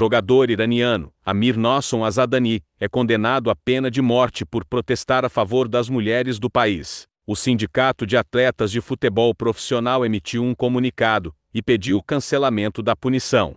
jogador iraniano, Amir Nosson Azadani, é condenado à pena de morte por protestar a favor das mulheres do país. O Sindicato de Atletas de Futebol Profissional emitiu um comunicado e pediu o cancelamento da punição.